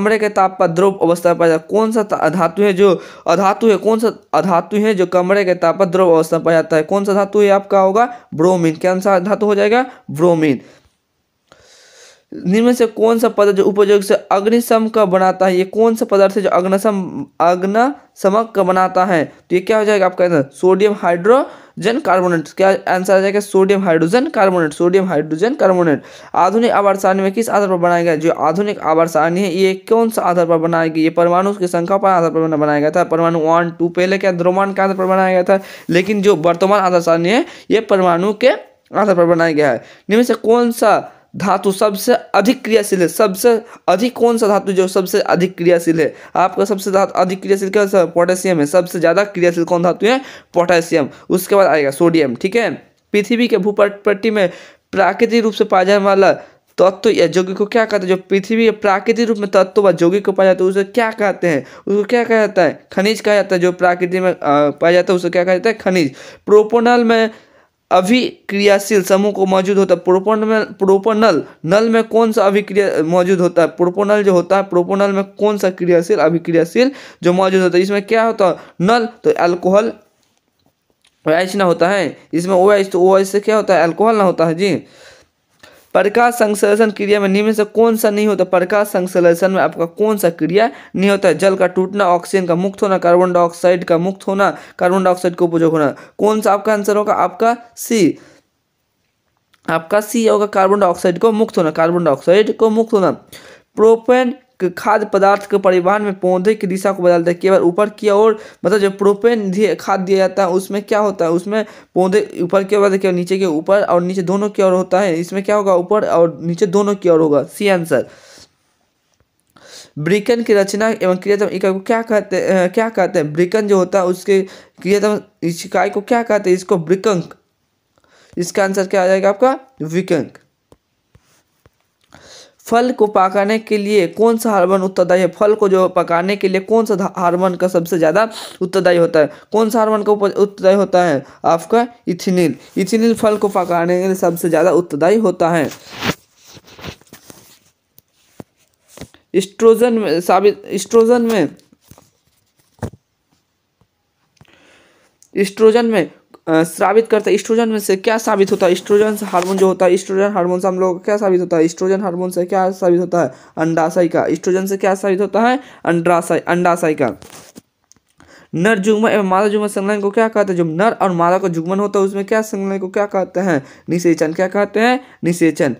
कमरे के ताप पर द्रव अवस्था पाया जाता है कौन सा अधातु है जो अधातु है कौन सा अधातु है जो कमरे के ताप पर द्रव अवस्था पाया जाता है कौन सा धातु है आपका होगा ब्रोमीन क्या धातु हो जाएगा ब्रोमीन निम्न से कौन सा पदार्थ जो उपयोग से अग्निशम का बनाता है ये कौन सा पदार्थ है जो अग्नशम अग्नशमक का बनाता है तो ये क्या हो जाएगा आपका आंसर सोडियम हाइड्रोजन कार्बोनेट क्या आंसर आ जाएगा sodium hydrogen carbonate sodium hydrogen carbonate आधुनिक आवार सारणी में किस आधार पर बनाया गया जो आधुनिक आवार सारणी है ये कौन सा आधार पर बनाया गया ये परमाणु की संख्या पर आधार पर बनाया गया था परमाणु वन टू पहले क्या द्रोमान के आधार पर बनाया गया था लेकिन जो वर्तमान आधार सारणी है ये परमाणु के आधार पर बनाया गया है निम्न से कौन सा धातु सबसे अधिक क्रियाशील है सबसे अधिक कौन सा धातु जो सबसे अधिक क्रियाशील है आपका सबसे अधिक क्रियाशील क्या है पोटेशियम है सबसे ज़्यादा क्रियाशील कौन धातु है पोटेशियम उसके बाद आएगा सोडियम ठीक है पृथ्वी के भूपट्टी में प्राकृतिक रूप से पाया जाने वाला तत्व तो या जोगी को क्या कहते हैं जो पृथ्वी के प्राकृतिक रूप में तत्व तो व जोगी को पाया जाता है उसे क्या कहते हैं उसको क्या कहा जाता है खनिज कहा जाता है जो प्राकृतिक में पाया जाता है उसे क्या कहा जाता है खनिज प्रोपोनल में अभिक्रियाशील समूह को मौजूद होता है प्रोपोनल प्रोपोनल नल में कौन सा अभिक्रिया मौजूद होता है प्रोपोनल जो होता है प्रोपोनल में कौन सा क्रियाशील अभिक्रियाशील जो मौजूद होता है इसमें क्या होता है नल तो अल्कोहल एच OH ना होता है इसमें ओ OH, एच तो ओ OH एच से क्या होता है अल्कोहल ना होता है जी प्रकाश संश्लेषण क्रिया में निम्न से कौन सा नहीं होता प्रकाश संश्लेषण में आपका कौन सा क्रिया नहीं होता है जल का टूटना ऑक्सीजन का मुक्त होना कार्बन डाइऑक्साइड का मुक्त होना कार्बन डाइऑक्साइड का उपयोग होना कौन सा आपका आंसर होगा आपका सी आपका सी होगा कार्बन डाइऑक्साइड को मुक्त होना कार्बन डाइऑक्साइड को मुक्त होना प्रोपेन खाद्य पदार्थ के परिवहन में पौधे की दिशा को बदलता है केवल ऊपर की ओर मतलब जो प्रोपेन खाद दिया जाता है उसमें क्या होता है उसमें पौधे ऊपर की ओर केवल नीचे के ऊपर और नीचे दोनों की ओर होता है इसमें क्या होगा ऊपर और नीचे दोनों की ओर होगा सी आंसर ब्रिकन की रचना एवं क्रियात्मक इकाई को क्या कहते हैं क्या कहते हैं ब्रिकन जो होता है उसके क्रियात्मक इकाई को क्या कहते हैं इसको ब्रिकंक इसका आंसर क्या आ जाएगा आपका विकंक फल को पकाने के लिए कौन सा हार्मोन उत्तरदायी है फल को जो पकाने के लिए कौन सा हार्मोन का सबसे ज़्यादा उत्तरदायी होता है कौन सा हार्मोन का उत्तरदायी होता है आपका इथिनिल इथिनिल फल को पकाने के लिए सबसे ज़्यादा उत्तरदायी होता है स्ट्रोजन में साबित स्ट्रोजन में स्ट्रोजन में स्रावित करता है इस्ट्रोजन में से क्या साबित होता है स्ट्रोजन हार्मोन जो होता है स्ट्रोजन हार्मोन से हम लोग क्या साबित होता है स्ट्रोजन हार्मोन से क्या साबित होता है अंडाशय का स्ट्रोजन से क्या साबित होता है अंडाशय अंडाशय का नर जुगमन एवं मादा जुगमन संलयन को क्या कहते हैं जब नर और मादा का जुगमन होता है उसमें क्या संलयन को क्या कहते हैं निषेचन क्या कहते हैं निषेचन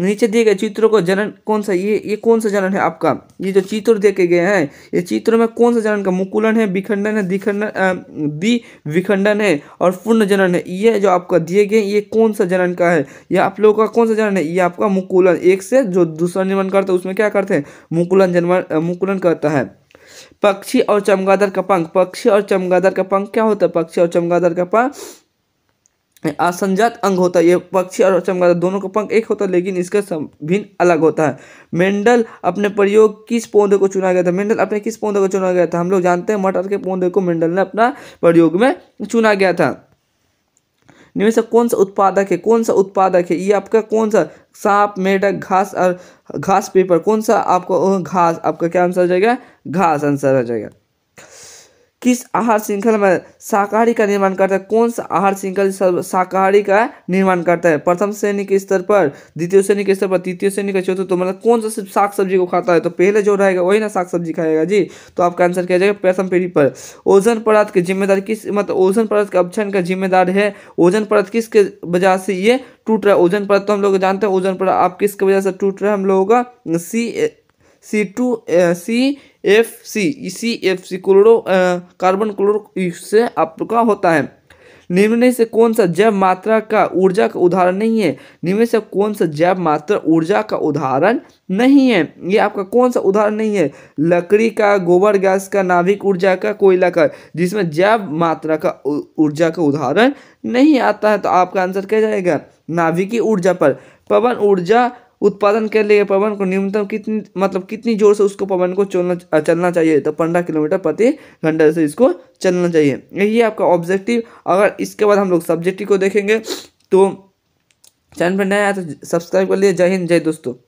नीचे दिए गए चित्रों को जनन कौन सा ये ये कौन सा जनन है आपका ये जो चित्र देखे गए हैं ये चित्र में कौन सा जनन का मुकुलन है विखंडन है दिखंडन दि विखंडन है और पूर्ण जनन है ये जो आपका दिए गए ये कौन सा जनन का है यह आप लोगों का कौन सा जनन है ये आपका मुकुलन एक से जो दूसरा निर्माण करता है उसमें क्या करते हैं मुकुलन जन्म मुकुलन करता है पक्षी और चमगादड़ का पंख पक्षी और चमगादड़ का पंख क्या होता है पक्षी और चमगादड़ का पंख असंजात अंग होता है ये पक्षी और चमगादड़ दोनों का पंख एक होता है लेकिन इसका भिन्न अलग होता है मेंडल अपने प्रयोग किस पौधे को चुना गया था मेंडल अपने किस पौधे को चुना गया था हम लोग जानते हैं मटर के पौधे को मेंडल ने अपना प्रयोग में चुना गया था इनमें से कौन सा उत्पादक है कौन सा उत्पादक है ये आपका कौन सा सांप मेढक घास और घास पेपर कौन सा आपका घास आपका क्या आंसर हो जाएगा घास आंसर हो जाएगा किस आहार श्रृंखला में शाकाहारी का निर्माण करता है कौन सा आहार श्रृंखला शाकाहारी का निर्माण करता है प्रथम श्रेणी के स्तर पर द्वितीय श्रेणी के स्तर पर तृतीय श्रेणी का चौथा तो मतलब कौन सा साग सब्जी को खाता है तो पहले जो रहेगा वही ना साग सब्जी खाएगा जी तो आपका आंसर क्या जाएगा प्रथम पीढ़ी पर ओजन पदार्थ की जिम्मेदार किस मतलब ओजन पदार्थ के अपचयन का जिम्मेदार है ओजन पदार्थ किसके वजह से ये टूट रहा है ओजन पदार्थ तो हम लोग जानते हैं ओजन पदार्थ आप किसके वजह से टूट रहा है हम लोगों का C C two C F C C F C chloro carbon chloro से आपका होता है निम्न से कौन सा जैव मात्रा का ऊर्जा का उदाहरण नहीं है निम्न से कौन सा जैव मात्रा ऊर्जा का उदाहरण नहीं है ये आपका कौन सा उदाहरण नहीं है लकड़ी का गोबर गैस का नाभिक ऊर्जा का कोयला का जिसमें जैव मात्रा का ऊर्जा का उदाहरण नहीं आता है तो आपका आंसर क्या जाएगा नाभिकी ऊर्जा पर पवन ऊर्जा उत्पादन के लिए पवन को न्यूनतम कितनी मतलब कितनी जोर से उसको पवन को चलना चलना चाहिए तो पंद्रह किलोमीटर प्रति घंटे से इसको चलना चाहिए यही आपका ऑब्जेक्टिव अगर इसके बाद हम लोग सब्जेक्टिव को देखेंगे तो चैनल पर नया आया तो सब्सक्राइब कर लिए जय हिंद जय दोस्तों